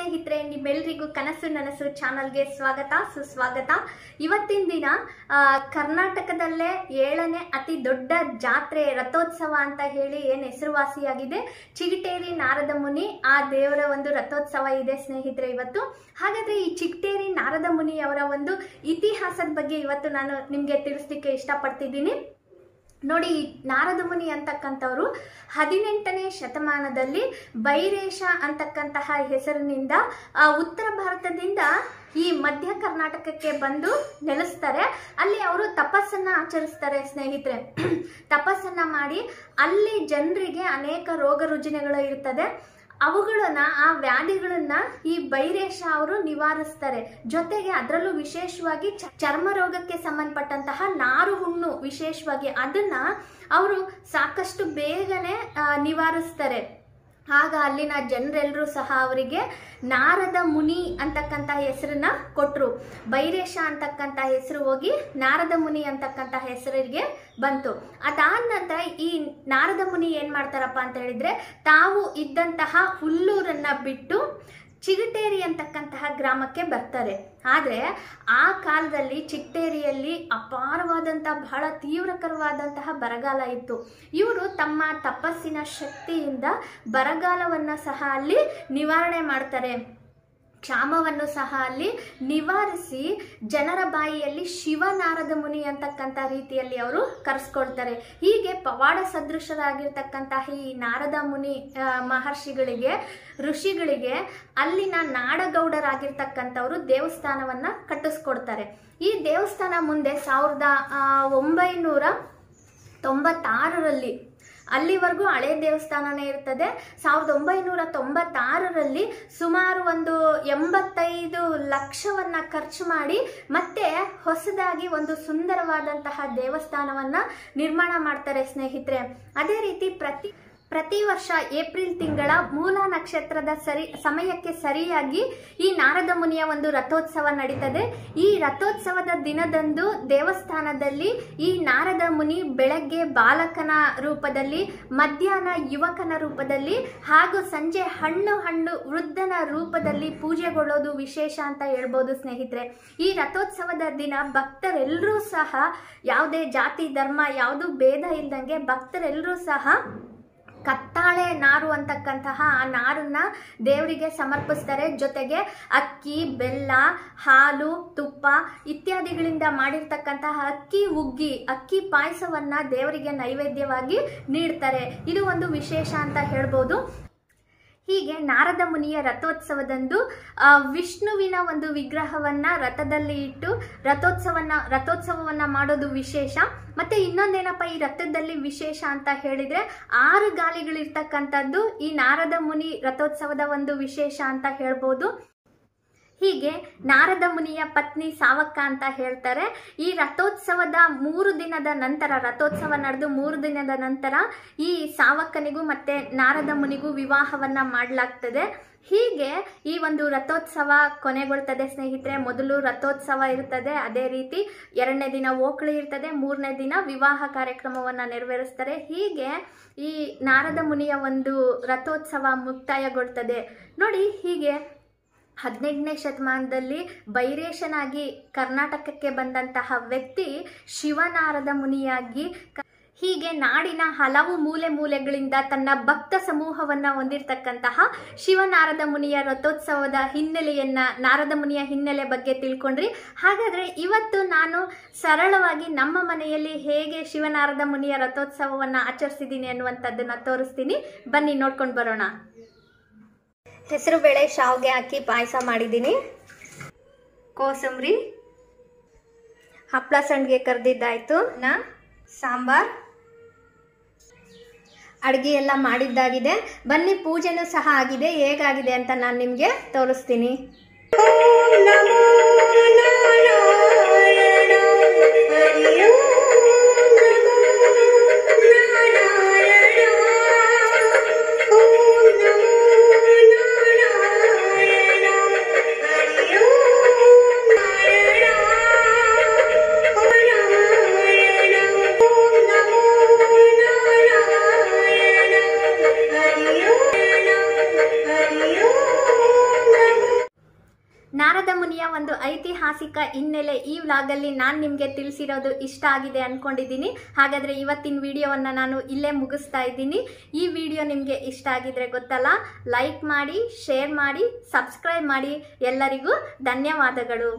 ಸ್ನೇಹಿತರೆ ನಿಮ್ಮೆಲ್ಲರಿಗೂ ಕನಸು ನನಸು ಚಾನಲ್ಗೆ ಸ್ವಾಗತ ಸುಸ್ವಾಗತ ಇವತ್ತಿನ ದಿನ ಕರ್ನಾಟಕದಲ್ಲೇ ಏಳನೇ ಅತಿ ದೊಡ್ಡ ಜಾತ್ರೆ ರಥೋತ್ಸವ ಅಂತ ಹೇಳಿ ಏನ್ ಹೆಸರುವಾಸಿಯಾಗಿದೆ ಚಿಗಟೇರಿ ನಾರದ ಮುನಿ ಆ ದೇವರ ಒಂದು ರಥೋತ್ಸವ ಇದೆ ಸ್ನೇಹಿತರೆ ಇವತ್ತು ಹಾಗಾದ್ರೆ ಈ ಚಿಗಟೇರಿ ನಾರದ ಮುನಿಯವರ ಒಂದು ಇತಿಹಾಸದ ಬಗ್ಗೆ ಇವತ್ತು ನಾನು ನಿಮಗೆ ತಿಳಿಸ್ಲಿಕ್ಕೆ ಇಷ್ಟಪಡ್ತಿದ್ದೀನಿ ನೋಡಿ ನಾರದ ಮುನಿ ಅಂತಕ್ಕಂಥವ್ರು ಹದಿನೆಂಟನೇ ಶತಮಾನದಲ್ಲಿ ಬೈರೇಶ ಅಂತಕ್ಕಂತಹ ಹೆಸರಿನಿಂದ ಉತ್ತರ ಭಾರತದಿಂದ ಈ ಮಧ್ಯ ಕರ್ನಾಟಕಕ್ಕೆ ಬಂದು ನೆಲೆಸ್ತಾರೆ ಅಲ್ಲಿ ಅವರು ತಪಸ್ಸನ್ನ ಆಚರಿಸ್ತಾರೆ ಸ್ನೇಹಿತರೆ ತಪಸ್ಸನ್ನ ಮಾಡಿ ಅಲ್ಲಿ ಜನರಿಗೆ ಅನೇಕ ರೋಗ ರುಜಿನಗಳು ಇರ್ತದೆ ಅವುಗಳನ್ನ ಆ ವ್ಯಾಧಿಗಳನ್ನ ಈ ಬೈರೇಶ ಅವರು ನಿವಾರಿಸ್ತಾರೆ ಜೊತೆಗೆ ಅದರಲ್ಲೂ ವಿಶೇಷವಾಗಿ ಚರ್ಮ ರೋಗಕ್ಕೆ ಸಂಬಂಧಪಟ್ಟಂತಹ ನಾರು ಹುಣ್ಣು ವಿಶೇಷವಾಗಿ ಅದನ್ನ ಅವರು ಸಾಕಷ್ಟು ಬೇಗನೆ ನಿವಾರಿಸ್ತಾರೆ ಆಗ ಅಲ್ಲಿನ ಜನರೆಲ್ಲರೂ ಸಹ ಅವರಿಗೆ ನಾರದ ಮುನಿ ಅಂತಕ್ಕಂಥ ಹೆಸರನ್ನ ಕೊಟ್ಟರು ಬೈರೇಶ ಅಂತಕ್ಕಂಥ ಹೆಸರು ಹೋಗಿ ನಾರದ ಮುನಿ ಅಂತಕ್ಕಂಥ ಹೆಸರಿಗೆ ಬಂತು ಅದಾದ ನಂತರ ಈ ನಾರದ ಮುನಿ ಏನು ಮಾಡ್ತಾರಪ್ಪ ಅಂತ ಹೇಳಿದ್ರೆ ತಾವು ಇದ್ದಂತಹ ಹುಲ್ಲೂರನ್ನ ಬಿಟ್ಟು ಚಿಗಟೇರಿ ಅಂತಕ್ಕಂತಹ ಗ್ರಾಮಕ್ಕೆ ಬರ್ತಾರೆ ಆದರೆ ಆ ಕಾಲದಲ್ಲಿ ಚಿಟ್ಟೇರಿಯಲ್ಲಿ ಅಪಾರವಾದಂಥ ಬಹಳ ತೀವ್ರಕರವಾದಂತಹ ಬರಗಾಲ ಇತ್ತು ಇವರು ತಮ್ಮ ತಪಸ್ಸಿನ ಶಕ್ತಿಯಿಂದ ಬರಗಾಲವನ್ನು ಸಹ ಅಲ್ಲಿ ನಿವಾರಣೆ ಮಾಡ್ತಾರೆ ಕ್ಷಾಮವನ್ನು ಸಹ ಅಲ್ಲಿ ನಿವಾರಿಸಿ ಜನರ ಬಾಯಿಯಲ್ಲಿ ಶಿವನಾರದ ಮುನಿ ಅಂತಕ್ಕಂಥ ರೀತಿಯಲ್ಲಿ ಅವರು ಕರೆಸ್ಕೊಳ್ತಾರೆ ಹೀಗೆ ಪವಾಡ ಸದೃಶರಾಗಿರ್ತಕ್ಕಂತಹ ಈ ನಾರದ ಮುನಿ ಮಹರ್ಷಿಗಳಿಗೆ ಋಷಿಗಳಿಗೆ ಅಲ್ಲಿನ ನಾಡಗೌಡರಾಗಿರ್ತಕ್ಕಂಥವರು ದೇವಸ್ಥಾನವನ್ನು ಕಟ್ಟಿಸ್ಕೊಡ್ತಾರೆ ಈ ದೇವಸ್ಥಾನ ಮುಂದೆ ಸಾವಿರದ ಒಂಬೈನೂರ ತೊಂಬತ್ತಾರರಲ್ಲಿ ಅಲ್ಲಿವರೆಗೂ ಹಳೆ ದೇವಸ್ಥಾನನೇ ಇರ್ತದೆ ಸಾವಿರದ ಒಂಬೈನೂರ ತೊಂಬತ್ತಾರರಲ್ಲಿ ಸುಮಾರು ಒಂದು ಎಂಬತ್ತೈದು ಲಕ್ಷವನ್ನ ಖರ್ಚು ಮಾಡಿ ಮತ್ತೆ ಹೊಸದಾಗಿ ಒಂದು ಸುಂದರವಾದಂತಹ ದೇವಸ್ಥಾನವನ್ನ ನಿರ್ಮಾಣ ಮಾಡ್ತಾರೆ ಸ್ನೇಹಿತರೆ ಅದೇ ರೀತಿ ಪ್ರತಿ ಪ್ರತಿ ವರ್ಷ ಏಪ್ರಿಲ್ ತಿಂಗಳ ಮೂಲ ನಕ್ಷತ್ರದ ಸರಿ ಸಮಯಕ್ಕೆ ಸರಿಯಾಗಿ ಈ ನಾರದ ಮುನಿಯ ಒಂದು ರಥೋತ್ಸವ ನಡೀತದೆ ಈ ರಥೋತ್ಸವದ ದಿನದಂದು ದೇವಸ್ಥಾನದಲ್ಲಿ ಈ ನಾರದ ಮುನಿ ಬೆಳಗ್ಗೆ ಬಾಲಕನ ರೂಪದಲ್ಲಿ ಮಧ್ಯಾಹ್ನ ಯುವಕನ ರೂಪದಲ್ಲಿ ಹಾಗೂ ಸಂಜೆ ಹಣ್ಣು ಹಣ್ಣು ವೃದ್ಧನ ರೂಪದಲ್ಲಿ ಪೂಜೆಗೊಳ್ಳೋದು ವಿಶೇಷ ಅಂತ ಹೇಳ್ಬೋದು ಸ್ನೇಹಿತರೆ ಈ ರಥೋತ್ಸವದ ದಿನ ಭಕ್ತರೆಲ್ಲರೂ ಸಹ ಯಾವುದೇ ಜಾತಿ ಧರ್ಮ ಯಾವುದು ಭೇದ ಇಲ್ಲದಂಗೆ ಭಕ್ತರೆಲ್ಲರೂ ಸಹ ಕತ್ತಾಳೆ ನಾರು ಅಂತಕ್ಕಂತಹ ಆ ನಾರನ್ನ ದೇವರಿಗೆ ಸಮರ್ಪಿಸ್ತಾರೆ ಜೊತೆಗೆ ಅಕ್ಕಿ ಬೆಲ್ಲ ಹಾಲು ತುಪ್ಪ ಇತ್ಯಾದಿಗಳಿಂದ ಮಾಡಿರ್ತಕ್ಕಂತಹ ಅಕ್ಕಿ ಉಗ್ಗಿ ಅಕ್ಕಿ ಪಾಯಸವನ್ನ ದೇವರಿಗೆ ನೈವೇದ್ಯವಾಗಿ ನೀಡ್ತಾರೆ ಇದು ಒಂದು ವಿಶೇಷ ಅಂತ ಹೇಳ್ಬೋದು ಹೀಗೆ ನಾರದ ಮುನಿಯ ರಥೋತ್ಸವದಂದು ವಿಷ್ಣುವಿನ ಒಂದು ವಿಗ್ರಹವನ್ನ ರಥದಲ್ಲಿ ಇಟ್ಟು ರಥೋತ್ಸವನ ರಥೋತ್ಸವವನ್ನ ಮಾಡೋದು ವಿಶೇಷ ಮತ್ತೆ ಇನ್ನೊಂದೇನಪ್ಪ ಈ ರಥದಲ್ಲಿ ವಿಶೇಷ ಅಂತ ಹೇಳಿದ್ರೆ ಆರು ಗಾಲಿಗಳಿರ್ತಕ್ಕಂಥದ್ದು ಈ ನಾರದ ಮುನಿ ರಥೋತ್ಸವದ ಒಂದು ವಿಶೇಷ ಅಂತ ಹೇಳ್ಬೋದು ಹೀಗೆ ನಾರದ ಮುನಿಯ ಪತ್ನಿ ಸಾವಕ್ಕ ಅಂತ ಹೇಳ್ತಾರೆ ಈ ರಥೋತ್ಸವದ ಮೂರು ದಿನದ ನಂತರ ರಥೋತ್ಸವ ನಡೆದು ಮೂರು ದಿನದ ನಂತರ ಈ ಸಾವಕ್ಕನಿಗೂ ಮತ್ತೆ ನಾರದ ಮುನಿಗೂ ವಿವಾಹವನ್ನ ಮಾಡಲಾಗ್ತದೆ ಹೀಗೆ ಈ ಒಂದು ರಥೋತ್ಸವ ಕೊನೆಗೊಳ್ತದೆ ಸ್ನೇಹಿತರೆ ಮೊದಲು ರಥೋತ್ಸವ ಇರ್ತದೆ ಅದೇ ರೀತಿ ಎರಡನೇ ದಿನ ಓಕಳಿ ಇರ್ತದೆ ಮೂರನೇ ದಿನ ವಿವಾಹ ಕಾರ್ಯಕ್ರಮವನ್ನು ನೆರವೇರಿಸ್ತಾರೆ ಹೀಗೆ ಈ ನಾರದ ಮುನಿಯ ಒಂದು ರಥೋತ್ಸವ ಮುಕ್ತಾಯಗೊಳ್ತದೆ ನೋಡಿ ಹೀಗೆ ಹದಿನೆಂಟನೇ ಶತಮಾನದಲ್ಲಿ ಬೈರೇಶನಾಗಿ ಕರ್ನಾಟಕಕ್ಕೆ ಬಂದಂತಹ ವ್ಯಕ್ತಿ ಶಿವನಾರದ ಮುನಿಯಾಗಿ ಹೀಗೆ ನಾಡಿನ ಹಲವು ಮೂಲೆ ಮೂಲೆಗಳಿಂದ ತನ್ನ ಭಕ್ತ ಸಮೂಹವನ್ನು ಹೊಂದಿರತಕ್ಕಂತಹ ಶಿವನಾರದ ಮುನಿಯ ರಥೋತ್ಸವದ ಹಿನ್ನೆಲೆಯನ್ನು ನಾರದ ಮುನಿಯ ಹಿನ್ನೆಲೆ ಬಗ್ಗೆ ತಿಳ್ಕೊಂಡ್ರಿ ಹಾಗಾದರೆ ಇವತ್ತು ನಾನು ಸರಳವಾಗಿ ನಮ್ಮ ಮನೆಯಲ್ಲಿ ಹೇಗೆ ಶಿವನಾರದ ಮುನಿಯ ರಥೋತ್ಸವವನ್ನು ಆಚರಿಸಿದ್ದೀನಿ ಅನ್ನುವಂಥದ್ದನ್ನು ತೋರಿಸ್ತೀನಿ ಬನ್ನಿ ನೋಡ್ಕೊಂಡು ಬರೋಣ ಬೇಳೆ ಶಾವಿಗೆ ಹಾಕಿ ಪಾಯಸ ಮಾಡಿದ್ದೀನಿ ಕೋಸಂಬರಿ ಹಪ್ಪಳ ಸಂಡಿಗೆ ಕರೆದಿದ್ದಾಯಿತು ನಾ ಸಾಂಬಾರ್ ಅಡುಗೆ ಎಲ್ಲ ಮಾಡಿದ್ದಾಗಿದೆ ಬನ್ನಿ ಪೂಜೆನೂ ಸಹ ಆಗಿದೆ ಹೇಗಾಗಿದೆ ಅಂತ ನಾನು ನಿಮಗೆ ತೋರಿಸ್ತೀನಿ ನಮೋ ನಾರದ ಮುನಿಯ ಒಂದು ಐತಿಹಾಸಿಕ ಹಿನ್ನೆಲೆ ಈ ವ್ಲಾಗಲ್ಲಿ ನಾನು ನಿಮಗೆ ತಿಳಿಸಿರೋದು ಇಷ್ಟ ಆಗಿದೆ ಅಂದ್ಕೊಂಡಿದ್ದೀನಿ ಹಾಗಾದರೆ ಇವತ್ತಿನ ವೀಡಿಯೋವನ್ನು ನಾನು ಇಲ್ಲೇ ಮುಗಿಸ್ತಾ ಇದ್ದೀನಿ ಈ ವಿಡಿಯೋ ನಿಮಗೆ ಇಷ್ಟ ಆಗಿದ್ರೆ ಗೊತ್ತಲ್ಲ ಲೈಕ್ ಮಾಡಿ ಶೇರ್ ಮಾಡಿ ಸಬ್ಸ್ಕ್ರೈಬ್ ಮಾಡಿ ಎಲ್ಲರಿಗೂ ಧನ್ಯವಾದಗಳು